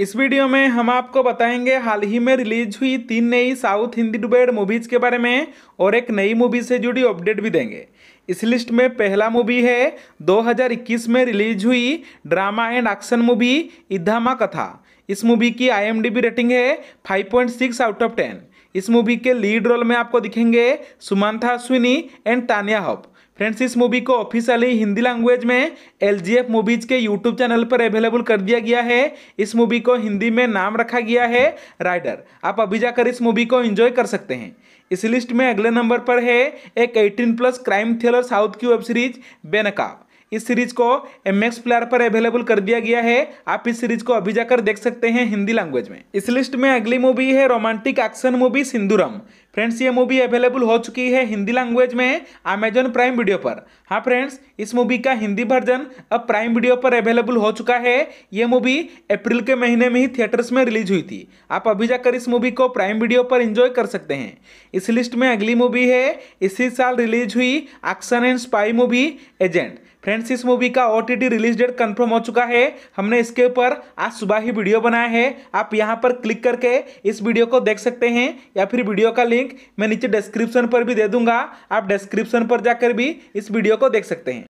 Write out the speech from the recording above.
इस वीडियो में हम आपको बताएंगे हाल ही में रिलीज हुई तीन नई साउथ हिंदी डुबेड मूवीज़ के बारे में और एक नई मूवी से जुड़ी अपडेट भी देंगे इस लिस्ट में पहला मूवी है 2021 में रिलीज हुई drama and action movie Idhama Katha इस मूवी की आईएमडीबी रेटिंग है 5.6 आउट ऑफ 10 इस मूवी के लीड रोल में आपको दिखेंगे Sumantha Ashwini and Taniya Hope friends इस मूवी को ऑफिशियली हिंदी लैंग्वेज में एल जी एफ मूवीज के यूट्यूब चैनल पर अवेलेबल कर दिया गया है इस मूवी को हिंदी में नाम रखा गया है राइडर आप अभी जाकर इस मूवी को एंजॉय कर सकते हैं इस लिस्ट में अगले नंबर पर है एक 18 प्लस क्राइम थ्रिलर साउथ की वेब सीरीज बेनकाब इस सीरीज को एम एक्स प्लेयर पर अवेलेबल कर दिया गया है आप इस सीरीज को अभी जाकर देख सकते हैं हिंदी लैंग्वेज में इस लिस्ट में अगली मूवी है romantic action movie Sindhooram friends ये मूवी अवेलेबल हो चुकी है हिंदी लैंग्वेज में अमेजॉन प्राइम वीडियो पर हाँ फ्रेंड्स इस मूवी का हिंदी वर्जन अब प्राइम वीडियो पर अवेलेबल हो चुका है ये मूवी अप्रैल के महीने में ही थिएटर्स में रिलीज हुई थी आप अभी जाकर इस मूवी को प्राइम वीडियो पर एंजॉय कर सकते हैं इस लिस्ट में अगली मूवी है इसी साल रिलीज हुई action and spy movie agent friends इस मूवी का ओ रिलीज डेट कंफर्म हो चुका है हमने इसके ऊपर आज सुबह ही वीडियो बनाया है आप यहाँ पर क्लिक करके इस वीडियो को देख सकते हैं या फिर वीडियो का लिंक मैं नीचे डिस्क्रिप्शन पर भी दे दूंगा आप डिस्क्रिप्शन पर जाकर भी इस वीडियो को देख सकते हैं